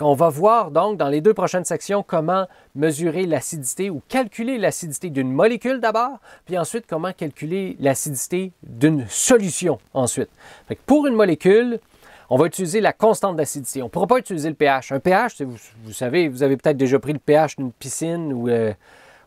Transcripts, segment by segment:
On va voir donc dans les deux prochaines sections comment mesurer l'acidité ou calculer l'acidité d'une molécule d'abord, puis ensuite comment calculer l'acidité d'une solution ensuite. pour une molécule, on va utiliser la constante d'acidité. On ne pourra pas utiliser le pH. Un pH, vous, vous savez, vous avez peut-être déjà pris le pH d'une piscine ou euh,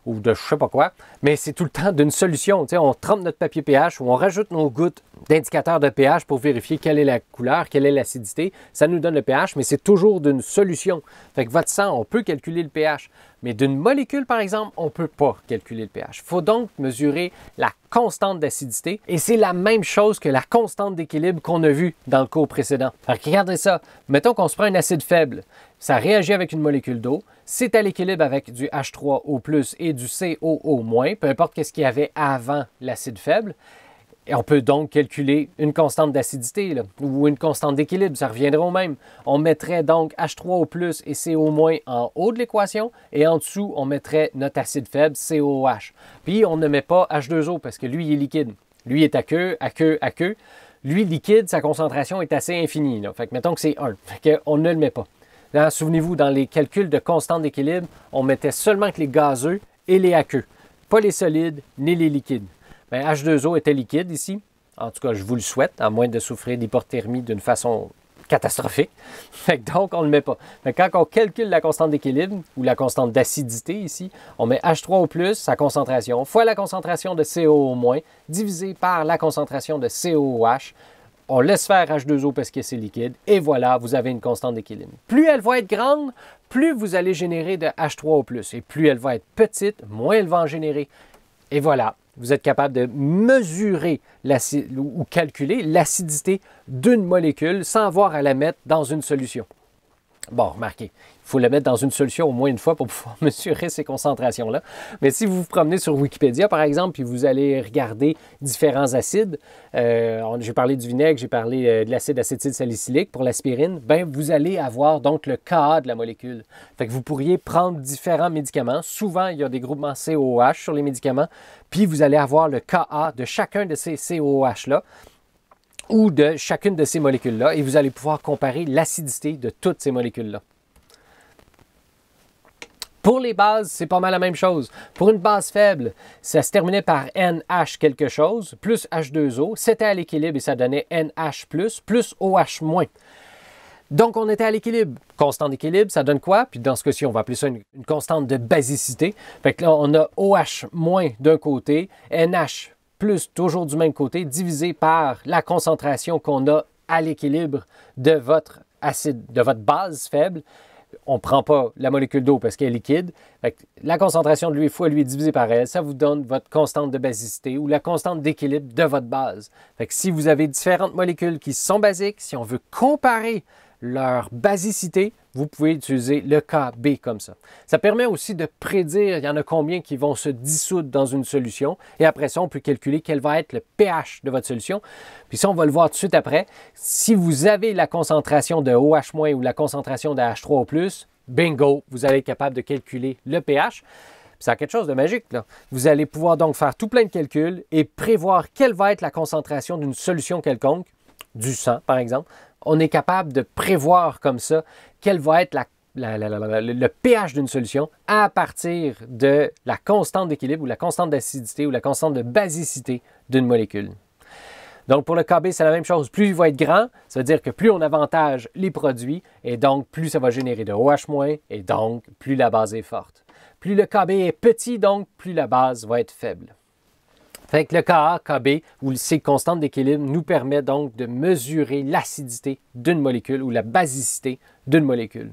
ou de je sais pas quoi, mais c'est tout le temps d'une solution. on trempe notre papier pH ou on rajoute nos gouttes d'indicateurs de pH pour vérifier quelle est la couleur, quelle est l'acidité. Ça nous donne le pH, mais c'est toujours d'une solution. Fait que votre sang, on peut calculer le pH, mais d'une molécule, par exemple, on peut pas calculer le pH. faut donc mesurer la constante d'acidité et c'est la même chose que la constante d'équilibre qu'on a vue dans le cours précédent. Alors, regardez ça. Mettons qu'on se prend un acide faible. Ça réagit avec une molécule d'eau. C'est à l'équilibre avec du H3O+, et du COO-, peu importe qu'est-ce qu'il y avait avant l'acide faible on peut donc calculer une constante d'acidité ou une constante d'équilibre, ça reviendrait au même. On mettrait donc H3 o et CO moins en haut de l'équation et en dessous, on mettrait notre acide faible, COH. Puis on ne met pas H2O parce que lui, il est liquide. Lui est à queue, à Lui, liquide, sa concentration est assez infinie. Fait que mettons que c'est 1. on ne le met pas. Souvenez-vous, dans les calculs de constante d'équilibre, on mettait seulement que les gazeux et les aqueux, pas les solides ni les liquides. Bien, H2O était liquide ici. En tout cas, je vous le souhaite, à moins de souffrir d'hypothermie d'une façon catastrophique. donc, on ne le met pas. Mais quand on calcule la constante d'équilibre ou la constante d'acidité ici, on met H3 o plus, sa concentration, fois la concentration de CO au moins, divisé par la concentration de COOH. On laisse faire H2O parce que c'est liquide. Et voilà, vous avez une constante d'équilibre. Plus elle va être grande, plus vous allez générer de H3 o Et plus elle va être petite, moins elle va en générer. Et voilà, vous êtes capable de mesurer ou calculer l'acidité d'une molécule sans avoir à la mettre dans une solution. Bon, remarquez, il faut le mettre dans une solution au moins une fois pour pouvoir mesurer ces concentrations-là. Mais si vous vous promenez sur Wikipédia, par exemple, puis vous allez regarder différents acides, euh, j'ai parlé du vinaigre, j'ai parlé euh, de l'acide acétyl salicylique pour l'aspirine, ben vous allez avoir donc le Ka de la molécule. Fait que vous pourriez prendre différents médicaments. Souvent, il y a des groupements COH sur les médicaments, puis vous allez avoir le Ka de chacun de ces COH-là ou de chacune de ces molécules-là et vous allez pouvoir comparer l'acidité de toutes ces molécules-là. Pour les bases, c'est pas mal la même chose. Pour une base faible, ça se terminait par NH quelque chose, plus H2O. C'était à l'équilibre et ça donnait NH+, plus OH-. Donc, on était à l'équilibre. Constante d'équilibre, ça donne quoi? Puis dans ce cas-ci, on va appeler ça une, une, constante de basicité. Fait que là, on a OH- d'un côté, NH plus toujours du même côté, divisé par la concentration qu'on a à l'équilibre de votre acide, de votre base faible. On ne prend pas la molécule d'eau parce qu'elle est liquide. la concentration de lui fois lui divisé par elle, ça vous donne votre constante de basicité ou la constante d'équilibre de votre base. si vous avez différentes molécules qui sont basiques, si on veut comparer leur basicité, vous pouvez utiliser le KB comme ça. Ça permet aussi de prédire il y en a combien qui vont se dissoudre dans une solution et après ça, on peut calculer quel va être le pH de votre solution. Puis ça, on va le voir tout de suite après. Si vous avez la concentration de OH- ou la concentration de H3 ⁇ bingo, vous allez être capable de calculer le pH. Ça a quelque chose de magique. Là. Vous allez pouvoir donc faire tout plein de calculs et prévoir quelle va être la concentration d'une solution quelconque, du sang par exemple, on est capable de prévoir comme ça quel va être le pH d'une solution à partir de la constante d'équilibre ou la constante d'acidité ou la constante de basicité d'une molécule. Donc pour le KB, c'est la même chose. Plus il va être grand, ça veut dire que plus on avantage les produits et donc plus ça va générer de OH- et donc plus la base est forte. Plus le KB est petit, donc plus la base va être faible. Fait que le KA, KB ou ces constantes d'équilibre nous permet donc de mesurer l'acidité d'une molécule ou la basicité d'une molécule.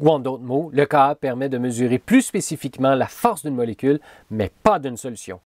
Ou en d'autres mots, le KA permet de mesurer plus spécifiquement la force d'une molécule, mais pas d'une solution.